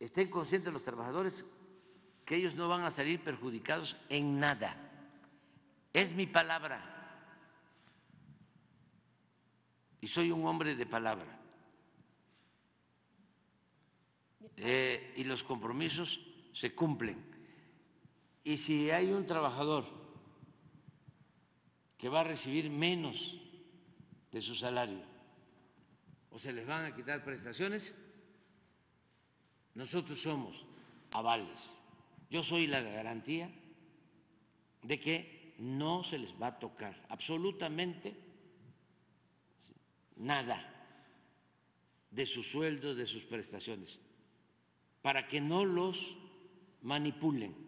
estén conscientes los trabajadores que ellos no van a salir perjudicados en nada. Es mi palabra. Y soy un hombre de palabra. Eh, y los compromisos se cumplen. Y si hay un trabajador que va a recibir menos de su salario, o se les van a quitar prestaciones, nosotros somos avales. Yo soy la garantía de que no se les va a tocar absolutamente nada de sus sueldos, de sus prestaciones, para que no los manipulen.